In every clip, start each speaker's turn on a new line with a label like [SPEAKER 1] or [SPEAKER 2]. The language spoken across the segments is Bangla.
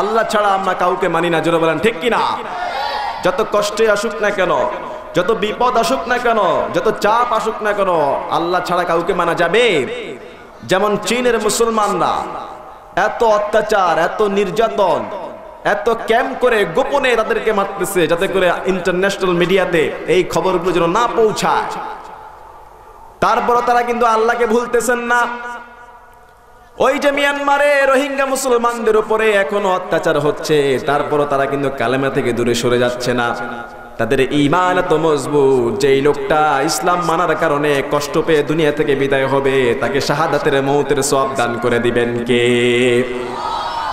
[SPEAKER 1] আল্লাহ ছাড়া আমরা কাউকে মানি না জোরে বলেন ঠিক কিনা যত কষ্টে আসুক না কেন যত বিপদ আসুক না কেন যত চাপ আসুক না কেন আল্লাহ ছাড়া কাউকে মানা যাবে যেমন চীনের মুসলমানরা এত অত্যাচার এত নির্যাতন এত ক্যাম্প করে গোপনে তাদেরকে মারতেছে যাতে করে ইন্টারন্যাশনাল মিডিয়াতে এই খবরগুলো যেন না পৌঁছায় তারপরও তারা কিন্তু আল্লাহকে ভুলতেছেন না ওই যে মিয়ানমারে রোহিঙ্গা মুসলমানদের উপরে এখনো অত্যাচার হচ্ছে তারপরও তারা কিন্তু কালেমা থেকে দূরে সরে যাচ্ছে না তাদের ইমান এত মজবুত যেই লোকটা ইসলাম মানার কারণে কষ্ট পেয়ে দুনিয়া থেকে বিদায় হবে তাকে শাহাদাতের মৌতের সব দান করে দিবেন কে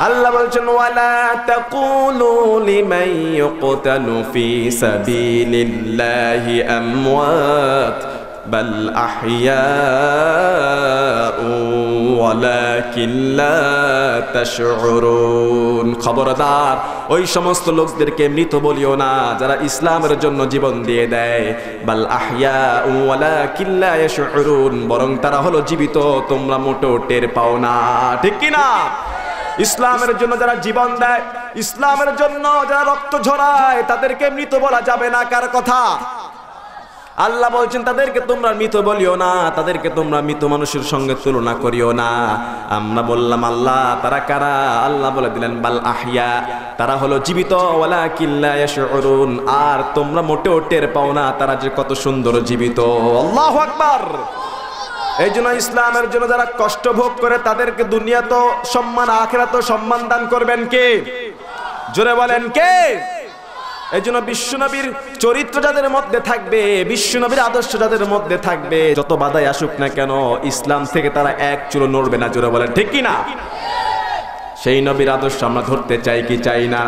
[SPEAKER 1] আল্লাহ বলছেন ওয়ালা তাকুলু লিমান ইয়াকতালু ফি সাবিলিল্লাহি আমওয়াত বাল খবরদার ওই সমস্ত লোকদেরকে মৃত বলিও না যারা ইসলামের জন্য জীবন দিয়ে দেয় বাল আহিয়া ওয়ালা কিল্লা ইয়াশউরুন বরং তারা হলো জীবিত তোমরা মোটো টের পাও না ঠিক কি না ইসলামের জন্য যারা জীবন দেয় ইসলামের জন্য যারা রক্ত ঝরায় তাদেরকে মৃত বলা যাবে না কার কথা আল্লাহ বলছেন তাদেরকে তোমরা মৃত বলিও না তাদেরকে তোমরা মৃত মানুষের সঙ্গে তুলনা করিও না আমরা বললাম আল্লাহ তারা কারা আল্লাহ বলে দিলেন বাল আহিয়া তারা হলো জীবিত ওলা কিল্লা অরুণ আর তোমরা মোটেও টের পাও না তারা যে কত সুন্দর জীবিত আল্লাহ আকবার এই জন্য ইসলামের জন্য যারা কষ্ট ভোগ করে তাদেরকে দুনিয়া তো সম্মান আখেরা তো সম্মান দান করবেন কে জোরে বলেন কে এই জন্য বিশ্বনবীর চরিত্র যাদের মধ্যে থাকবে বিশ্বনবীর আদর্শ যাদের মধ্যে থাকবে যত বাধাই আসুক না কেন ইসলাম থেকে তারা এক চুলো নড়বে না জোরে বলেন ঠিক কিনা সেই নবীর আদর্শ আমরা ধরতে চাই কি চাই না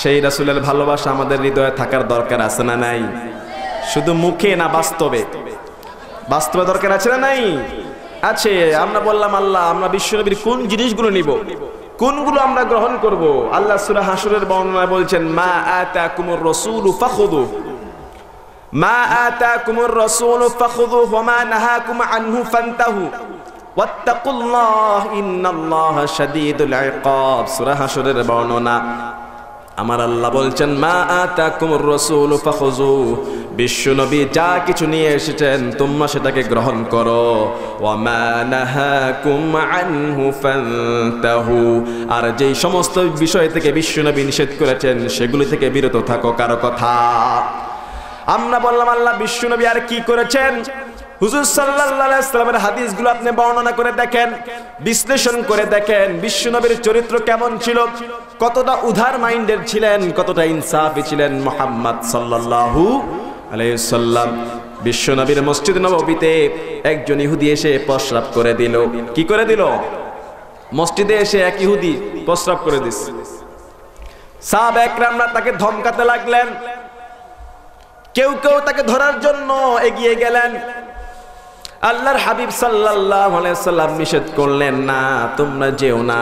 [SPEAKER 1] সেই রাসুলের ভালোবাসা আমাদের হৃদয়ে থাকার দরকার আছে না নাই শুধু মুখে না বাস্তবে বাস্তবে দরকার আছে না নাই আছে আমরা বললাম আল্লাহ আমরা বিশ্বনবীর কোন জিনিসগুলো নিব কোনগুলো আমরা গ্রহণ করব আল্লাহ সুরা হাসুরের বর্ণনা বলছেন মা আতা কুমুর রসুল ফাখুদু মা আতা কুমুর রসুল ফাখুদু হোমা নাহা কুম আনহু ফান্তাহু ওয়াত্তাকুল্লাহ ইন্নাল্লাহ শাদীদুল ইকাব সূরা হাসরের বর্ণনা আমার আল্লাহ বলছেন মা আতা কুমুর রসুল ফাখুজু বিশ্বনবী যা কিছু নিয়ে এসেছেন তোমরা সেটাকে গ্রহণ করো আর যেই সমস্ত বিষয় থেকে বিশ্বনবী নিষেধ করেছেন সেগুলি থেকে বিরত থাকো কারো কথা আমরা বললাম আল্লাহ বিশ্বনবী আর কি করেছেন হুজুর সাল্লাহামের হাদিসগুলো আপনি বর্ণনা করে দেখেন বিশ্লেষণ করে দেখেন বিশ্বনবীর চরিত্র কেমন ছিল কতটা উধার মাইন্ডের ছিলেন কতটা ইনসাফি ছিলেন মোহাম্মদ সাল্লাহু আলাইসাল্লাম বিশ্বনবীর মসজিদ নবীতে একজন ইহুদি এসে প্রস্রাব করে দিল কি করে দিল মসজিদে এসে এক ইহুদি প্রস্রাব করে দিস সাব একরামরা তাকে ধমকাতে লাগলেন কেউ কেউ তাকে ধরার জন্য এগিয়ে গেলেন আল্লাহর হাবিব সাল্লাম নিষেধ করলেন না তোমরা যেও না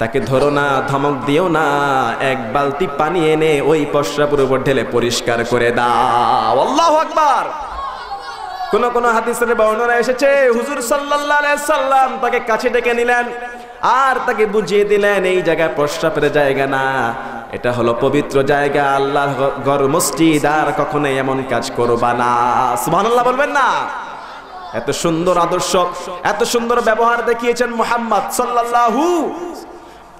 [SPEAKER 1] তাকে ধরো না ধমক দিও না এক বালতি পানি এনে ওই পশ্রাপুর উপর ঢেলে পরিষ্কার করে দাও আল্লাহ আকবার কোন কোন হাতিসের বর্ণনা এসেছে হুজুর সাল্লাম তাকে কাছে ডেকে নিলেন আর তাকে বুঝিয়ে দিলেন এই জায়গায় প্রস্রাবের জায়গা না এটা হলো পবিত্র জায়গা আল্লাহ গর মসজিদ আর কখনো এমন কাজ করবা না সুবহানাল্লাহ বলবেন না এত সুন্দর আদর্শ এত সুন্দর ব্যবহার দেখিয়েছেন মোহাম্মদ সাল্লাল্লাহু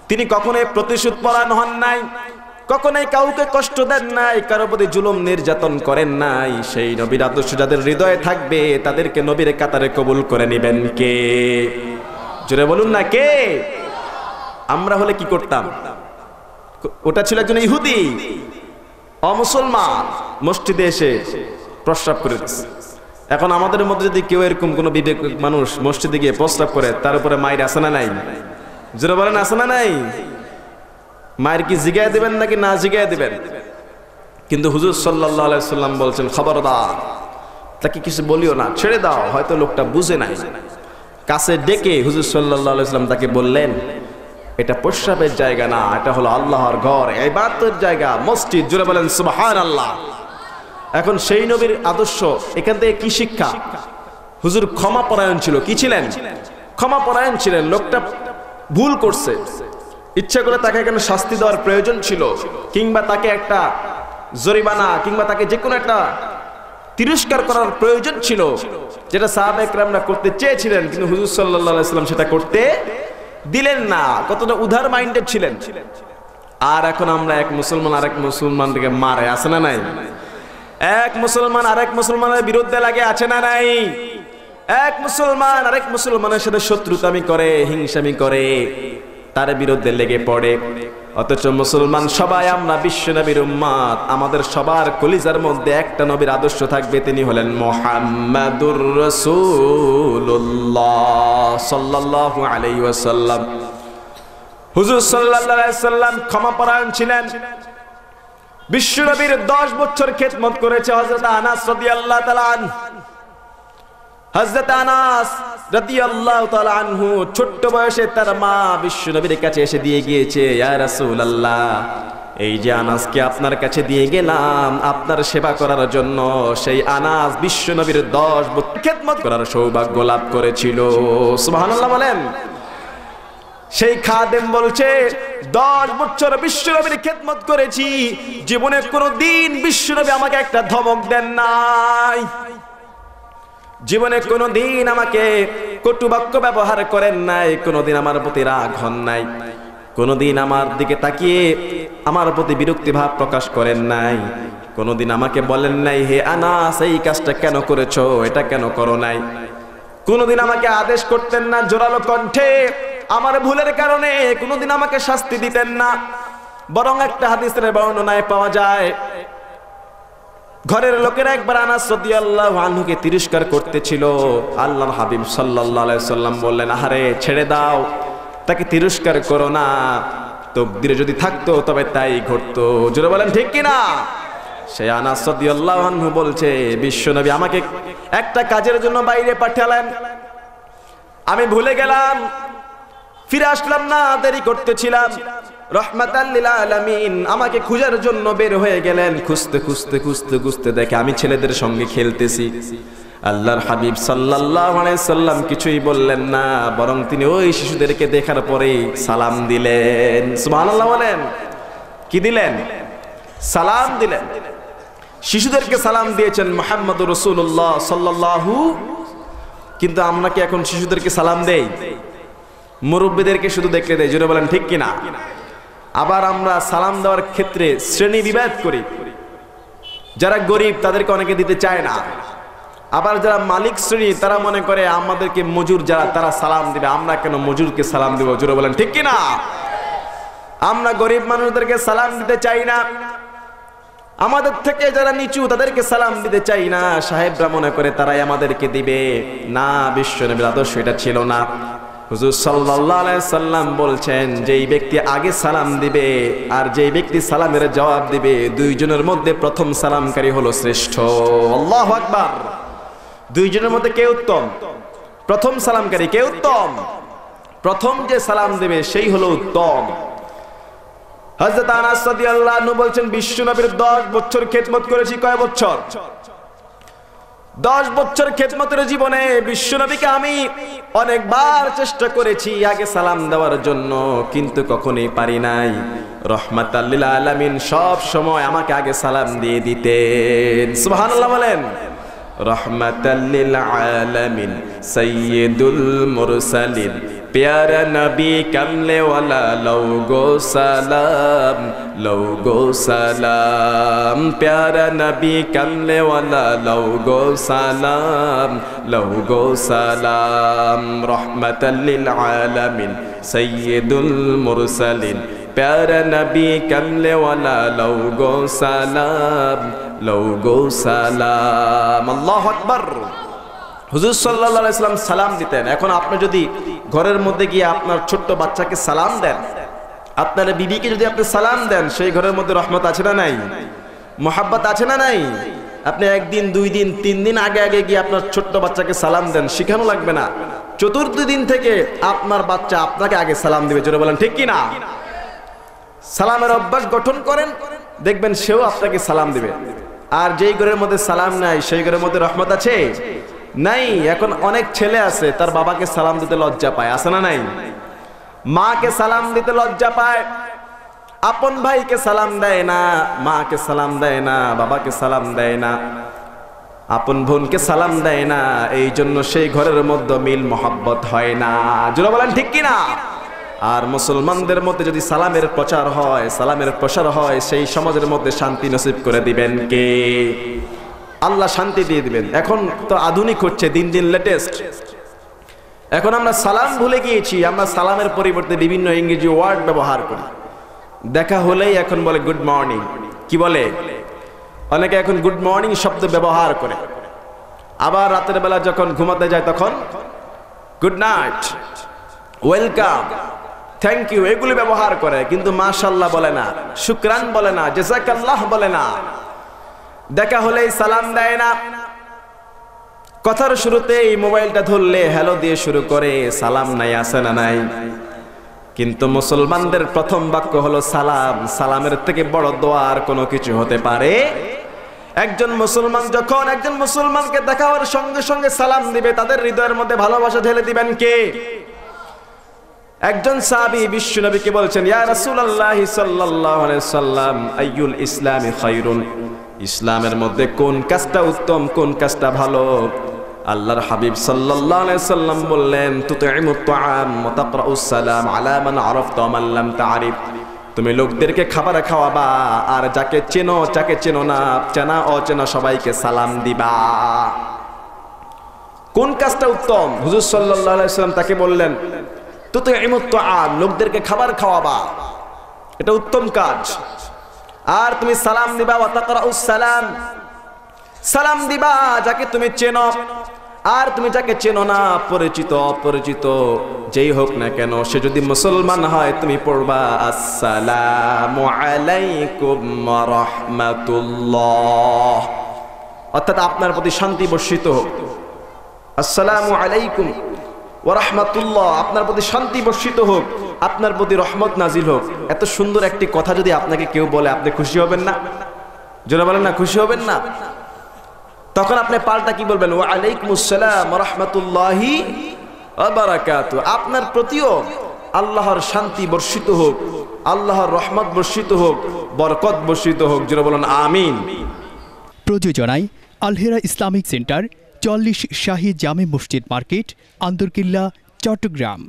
[SPEAKER 1] তিনি কখনোই প্রতিশোধ পরায়ণ হন নাই কখনোই কাউকে কষ্ট দেন নাই কারো প্রতি জুলুম নির্যাতন করেন নাই সেই নবীর আদর্শ যাদের হৃদয়ে থাকবে তাদেরকে নবীর কাতারে কবুল করে নেবেন কে জোরে বলুন না কে আমরা হলে কি করতাম ওটা ছিল একজন ইহুদি অমুসলমান মসজিদে এসে প্রস্রাব করে দিচ্ছে এখন আমাদের মধ্যে যদি কেউ এরকম কোনো বিবেক মানুষ মসজিদে গিয়ে প্রস্তাব করে তার উপরে মায়ের আসানা না নাই জোরে বলেন আসানা না নাই মায়ের কি জিগায় দেবেন নাকি না জিগায় দেবেন কিন্তু হুজুর সাল্লাহাম আলাইসাল্লাম বলছেন দা তাকে কিছু বলিও না ছেড়ে দাও হয়তো লোকটা বুঝে নাই কাছে ডেকে হুজুর সাল্লাহাম আলাইসাল্লাম তাকে বললেন এটা প্রস্রাবের জায়গা না এটা হলো আল্লাহর ঘর এবাতের জায়গা মসজিদ জুড়ে বলেন সুবাহ আল্লাহ এখন সেই নবীর আদর্শ এখান থেকে কি শিক্ষা হুজুর ক্ষমা পরায়ণ ছিল কি ছিলেন ক্ষমা পরায়ণ ছিলেন লোকটা ভুল করছে ইচ্ছা করে তাকে এখানে শাস্তি দেওয়ার প্রয়োজন ছিল কিংবা তাকে একটা জরিমানা কিংবা তাকে যে কোনো একটা তিরস্কার করার প্রয়োজন ছিল যেটা সাহাব একরামরা করতে চেয়েছিলেন কিন্তু হুজুর সাল্লাম সেটা করতে দিলেন না কতটা উধার মাইন্ডেড ছিলেন আর এখন আমরা এক মুসলমান আর এক মুসলমানকে মারে আসে না নাই এক মুসলমান আরেক মুসলমানের বিরুদ্ধে লাগে আছে না নাই এক মুসলমান আরেক মুসলমানের সাথে শত্রুতামি করে হিংসামি করে তার বিরুদ্ধে লেগে পড়ে অথচ মুসলমান সবাই আমরা বিশ্ব নবীর উম্মাদ আমাদের সবার কলিজার মধ্যে একটা নবীর আদর্শ থাকবে তিনি হলেন মোহাম্মদুর রসুল্লাহ সাল্লাহ আলাই ওয়াসাল্লাম হুজুর সাল্লাহ সাল্লাম ক্ষমাপরায়ণ ছিলেন বিশ্বনবীর দশ বছর খেদমত করেছে হজরত আনাস রদি আল্লাহ তালান হজরত আনাস রদি আল্লাহ আনহু ছোট্ট বয়সে তার মা বিশ্বনবীর কাছে এসে দিয়ে গিয়েছে রাসুল আল্লাহ এই যে আনাসকে আপনার কাছে দিয়ে গেলাম আপনার সেবা করার জন্য সেই আনাস বিশ্বনবীর দশ খেদমত করার সৌভাগ্য লাভ করেছিল সুবহানাল্লাহ বলেন সেই খাদেম বলছে দশ বছর বিশ্বনবীর খেদমত করেছি জীবনে কোনো দিন বিশ্বনবী আমাকে একটা ধমক দেন নাই জীবনে কোনো দিন আমাকে কটুবাক্য ব্যবহার করেন নাই কোনোদিন আমার প্রতি রাগ হন নাই কোনোদিন আমার দিকে তাকিয়ে আমার প্রতি বিরক্তি ভাব প্রকাশ করেন নাই কোনোদিন আমাকে বলেন নাই হে আনাস এই কাজটা কেন করেছো এটা কেন করো নাই কোনোদিন আমাকে আদেশ করতেন না জোরালো কণ্ঠে আমার ভুলের কারণে কোনোদিন আমাকে শাস্তি দিতেন না বরং একটা হাদিসের বর্ণনায় পাওয়া যায় ঘরের লোকেরা একবার আনাস আল্লাহ আনহুকে তিরস্কার করতেছিল আল্লাহ হাবিব সাল্লাহ সাল্লাম বললেন আহারে ছেড়ে দাও তাকে তিরস্কার করো না তকদিরে যদি থাকতো তবে তাই ঘটতো জোরে বলেন ঠিক কিনা সে আনাস আনহু বলছে বিশ্বনবী আমাকে একটা কাজের জন্য বাইরে পাঠালেন আমি ভুলে গেলাম ফিরে আসলাম না দেরি করতেছিলাম আলামিন আমাকে খুঁজার জন্য বের হয়ে গেলেন খুঁজতে খুঁজতে খুঁজতে খুঁজতে দেখে আমি ছেলেদের সঙ্গে খেলতেছি আল্লাহর হাবিব আলাইহি সাল্লাম কিছুই বললেন না বরং তিনি ওই শিশুদেরকে দেখার পরেই সালাম দিলেন সুবহানাল্লাহ বলেন কি দিলেন সালাম দিলেন শিশুদেরকে সালাম দিয়েছেন মোহাম্মদ রসুল্লাহ সাল্লাল্লাহু কিন্তু আমরা কি এখন শিশুদেরকে সালাম দেই মুরব্বীদেরকে শুধু দেখতে দেয় জোরে বলেন ঠিক কিনা আবার আমরা সালাম দেওয়ার ক্ষেত্রে শ্রেণী বিভেদ করি যারা গরিব তাদেরকে অনেকে দিতে চায় না আবার যারা মালিক শ্রেণী তারা মনে করে আমাদেরকে মজুর যারা তারা সালাম দিবে আমরা কেন মজুরকে সালাম দিব জোরে বলেন ঠিক কিনা আমরা গরিব মানুষদেরকে সালাম দিতে চাই না আমাদের থেকে যারা নিচু তাদেরকে সালাম দিতে চাই না সাহেবরা মনে করে তারাই আমাদেরকে দিবে না বিশ্ব নবীর আদর্শ এটা ছিল না হুজুর সাল্লাহ সাল্লাম বলছেন যেই ব্যক্তি আগে সালাম দিবে আর যেই ব্যক্তি সালামের জবাব দিবে দুইজনের মধ্যে প্রথম সালামকারী হলো শ্রেষ্ঠ আল্লাহ আকবার দুইজনের মধ্যে কে উত্তম প্রথম সালামকারী কে উত্তম প্রথম যে সালাম দেবে সেই হলো উত্তম হজরত আনাস রাদিয়াল্লাহু আনহু বলছেন বিশ্বনবীর 10 বছর খেদমত করেছি কয় বছর দশ বছর খেজমতের জীবনে বিশ্বনবীকে আমি অনেকবার চেষ্টা করেছি আগে সালাম দেওয়ার জন্য কিন্তু কখনোই পারি নাই রহমাত আলামিন সব সময় আমাকে আগে সালাম দিয়ে দিতেন সুবহানাল্লাহ বলেন রহমাত আলমিন সৈয়দুল মুরসালিন प्यारा नबी कमले वाला लौगो सलाम लौगो सलाम प्यारा नबी कमले वाला लौगो सलाम लौगो सलाम रहमत आलमिन सैदुल मुरसलिन प्यारा नबी कमले वाला लौगो सलाम लौगो सलाम अल्लाह अकबर হুজুর সাল্লাহ ইসলাম সালাম দিতেন এখন আপনি যদি ঘরের মধ্যে গিয়ে আপনার ছোট্ট বাচ্চাকে সালাম দেন আপনার বিবিকে যদি আপনি সালাম দেন সেই ঘরের মধ্যে রহমত আছে না নাই মোহাব্বত আছে না নাই আপনি একদিন দুই দিন তিন দিন আগে আগে গিয়ে আপনার ছোট্ট বাচ্চাকে সালাম দেন শিখানো লাগবে না চতুর্থ দিন থেকে আপনার বাচ্চা আপনাকে আগে সালাম দিবে জোরে বলেন ঠিক কি না সালামের অভ্যাস গঠন করেন দেখবেন সেও আপনাকে সালাম দিবে আর যেই ঘরের মধ্যে সালাম নাই সেই ঘরের মধ্যে রহমত আছে নাই এখন অনেক ছেলে আছে তার বাবাকে সালাম দিতে লজ্জা পায় আছে না নাই মাকে সালাম দিতে লজ্জা পায় আপন ভাইকে সালাম দেয় না মাকে সালাম দেয় না বাবাকে সালাম দেয় না আপন বোনকে সালাম দেয় না এই জন্য সেই ঘরের মধ্যে মিল মোহাব্বত হয় না জোরা বলেন ঠিক কিনা আর মুসলমানদের মধ্যে যদি সালামের প্রচার হয় সালামের প্রসার হয় সেই সমাজের মধ্যে শান্তি নসিব করে দিবেন কে আল্লাহ শান্তি দিয়ে দিবেন এখন তো আধুনিক হচ্ছে দিন দিন লেটেস্ট এখন আমরা সালাম ভুলে গিয়েছি আমরা সালামের পরিবর্তে বিভিন্ন ইংরেজি ওয়ার্ড ব্যবহার করি দেখা হলেই এখন বলে গুড মর্নিং কি বলে অনেকে এখন গুড মর্নিং শব্দ ব্যবহার করে আবার রাতের বেলা যখন ঘুমাতে যায় তখন good night welcome thank you এগুলি ব্যবহার করে কিন্তু মাশাল্লাহ বলে না শুক্রান বলে না জেসাকাল্লাহ বলে না দেখা হলেই সালাম দেয় না কথার শুরুতে এই মোবাইলটা ধরলে হ্যালো দিয়ে শুরু করে সালাম নাই আসে না নাই কিন্তু মুসলমানদের প্রথম বাক্য হলো সালাম সালামের থেকে বড় দোয়া আর কোনো কিছু হতে পারে একজন মুসলমান যখন একজন মুসলমানকে দেখাওয়ার সঙ্গে সঙ্গে সালাম দিবে তাদের হৃদয়ের মধ্যে ভালোবাসা ঢেলে দিবেন কে একজন সাহাবি বিশ্ব নবীকে বলছেন ইয়া রাসূলুল্লাহ সাল্লাল্লাহু আলাইহি সাল্লাম আইয়ুল ইসলামি খায়রুন ইসলামের মধ্যে কোন কাজটা উত্তম কোন কাজটা ভালো আল্লাহর হাবিব সাল্লাম বললেন তুতিমুত তুমি লোকদেরকে খাবার খাওয়াবা আর যাকে চেনো যাকে চেনো না চেনা অচেনা সবাইকে সালাম দিবা কোন কাজটা উত্তম হুজুর সাল্লাম তাকে বললেন তুতিমুত আ লোকদেরকে খাবার খাওয়াবা এটা উত্তম কাজ আর তুমি সালাম দিবা সালাম সালাম দিবা যাকে তুমি চেনো আর তুমি যাকে চেনো না পরিচিত অপরিচিত যেই হোক না কেন সে যদি মুসলমান হয় তুমি পড়বা আসসালামু আলাইকুম রাহমাতুল্লাহ অর্থাৎ আপনার প্রতি শান্তি বর্ষিত হোক আসসালামু আলাইকুম ওয়া রাহমাতুল্লাহ আপনার প্রতি শান্তি বর্ষিত হোক আপনার প্রতি রহমত নাজিল হোক এত সুন্দর একটি কথা যদি আপনাকে কেউ বলে আপনি খুশি হবেন না জোরে বলেন না খুশি হবেন না তখন আপনি পাল্টা কি বলবেন আপনার প্রতিও আল্লাহর শান্তি বর্ষিত হোক আল্লাহর রহমত বর্ষিত হোক বরকত বর্ষিত হোক যেটা বলেন আমিন প্রযোজনায় আলহেরা ইসলামিক সেন্টার চল্লিশ শাহী জামে মসজিদ মার্কেট আন্দরকিল্লা চট্টগ্রাম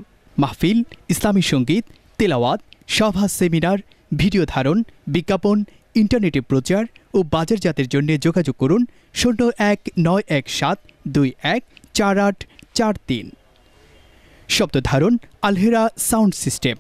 [SPEAKER 1] মাহফিল ইসলামী সঙ্গীত তেলাওয়াত সভা সেমিনার ভিডিও ধারণ বিজ্ঞাপন ইন্টারনেটে প্রচার ও বাজারজাতের জন্য যোগাযোগ করুন শূন্য এক নয় এক সাত দুই এক চার আট চার তিন শব্দ ধারণ আলহেরা সাউন্ড সিস্টেম